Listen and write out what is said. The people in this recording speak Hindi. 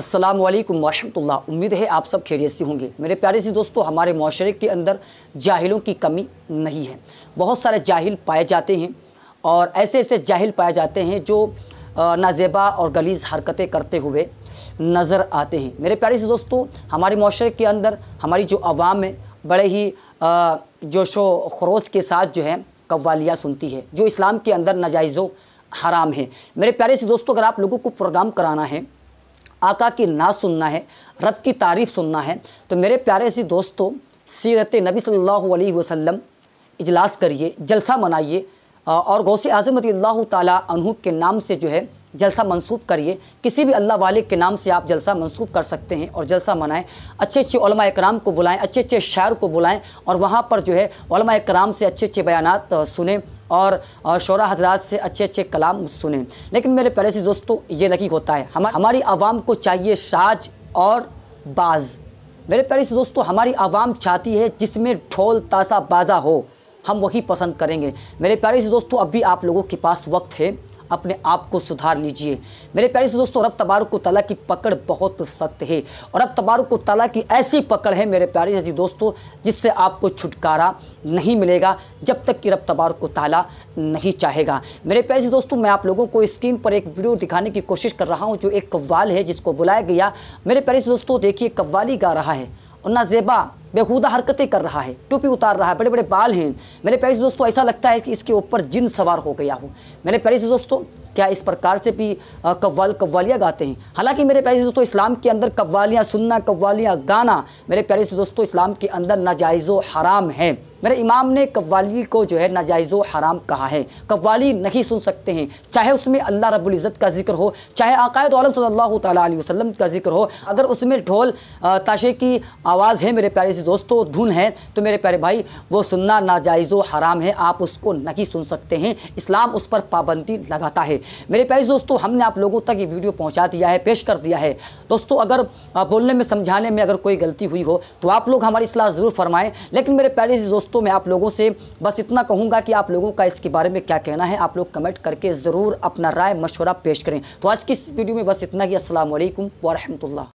अस्सलाम वालेकुम उम्मीद है आप सब खैरियत से होंगे मेरे प्यारे से दोस्तों हमारे माशरे के अंदर जाहिलों की कमी नहीं है बहुत सारे जाहिल पाए जाते हैं और ऐसे ऐसे जाहिल पाए जाते हैं जो नाजेबा और गलीज हरकतें करते हुए नज़र आते हैं मेरे प्यारे से दोस्तों हमारे माशरे के अंदर हमारी जो आवाम है बड़े ही जोशो खरोश के साथ जो है कव्वालियाँ सुनती है जो इस्लाम के अंदर नाजायज़ो हराम है मेरे प्यारे से दोस्तों अगर आप लोगों को प्रोग्राम कराना है आका की ना सुनना है रब की तारीफ़ सुनना है तो मेरे प्यारे से दोस्तों सीरत नबी सल्लल्लाहु अलैहि वसल्लम इजलास करिए जलसा मनाइए और गौसे आज़म रदील्ला के नाम से जो है जलसा मंसूब करिए किसी भी अल्लाह वाले के नाम से आप जलसा मंसूब कर सकते हैं और जलसा मनाएं अच्छे अच्छे कराम को बुलाएं अच्छे अच्छे शायर को बुलाएं और वहाँ पर जो है कराम से अच्छे अच्छे बयानात सुने और शोरा हजरात से अच्छे अच्छे कलाम सुने लेकिन मेरे पहले से दोस्तों ये नकी होता है हम हमारी आवाम को चाहिए साज और बाज़ मेरे पहले से दोस्तों हमारी आवाम चाहती है जिसमें ढोल तासा बाजा हो हम वही पसंद करेंगे मेरे प्यारे से दोस्तों अब भी आप लोगों के पास वक्त है अपने आप को सुधार लीजिए मेरे प्यारे से दोस्तों रब तबारक तला की पकड़ बहुत सख्त है और रब तबारक तला की ऐसी पकड़ है मेरे प्यारे जी दोस्तों जिससे आपको छुटकारा नहीं मिलेगा जब तक कि रब तबारक ताला नहीं चाहेगा मेरे प्यारे दोस्तों मैं आप लोगों को स्क्रीन पर एक वीडियो दिखाने की कोशिश कर रहा हूँ जो एक कव्वाल है जिसको बुलाया गया मेरे प्यारे दोस्तों देखिए कव्वाली गा रहा है और ना जेबा बेहूदा हरकतें कर रहा है टोपी उतार रहा है बड़े बड़े बाल हैं मेरे प्यारे से दोस्तों ऐसा लगता है कि इसके ऊपर जिन सवार हो गया हो मेरे प्यारे से दोस्तों क्या इस प्रकार से भी कव्वाल कव्वालियाँ गाते हैं हालांकि मेरे प्यारे से दोस्तों इस्लाम के अंदर कव्वालियाँ सुनना कव्वालियाँ गाना मेरे प्यारे से दोस्तों इस्लाम के अंदर नाजायज़ो हराम है मेरे इमाम ने कव्वाली को जो है नाजायज़ो हराम कहा है कव्वाली नहीं सुन सकते हैं चाहे उसमें अल्लाह रबुल्ज़त का जिक्र हो चाहे आकायद आलम सल्लल्लाहु अलैहि वसल्लम का जिक्र हो अगर उसमें ढोल ताशे की आवाज़ है मेरे प्यारे से दोस्तों धुन है तो मेरे प्यारे भाई वो सुनना नाजायज़ो हराम है आप उसको नहीं सुन सकते हैं इस्लाम उस पर पाबंदी लगाता है मेरे प्यारे दोस्तों हमने आप लोगों तक ये वीडियो पहुँचा दिया है पेश कर दिया है दोस्तों अगर बोलने में समझाने में अगर कोई गलती हुई हो तो आप लोग हमारी सलाह ज़रूर फरमाएँ लेकिन मेरे प्यारे दोस्तों दोस्तों मैं आप लोगों से बस इतना कहूँगा कि आप लोगों का इसके बारे में क्या कहना है आप लोग कमेंट करके ज़रूर अपना राय मशवरा पेश करें तो आज की इस वीडियो में बस इतना ही असल वरहमल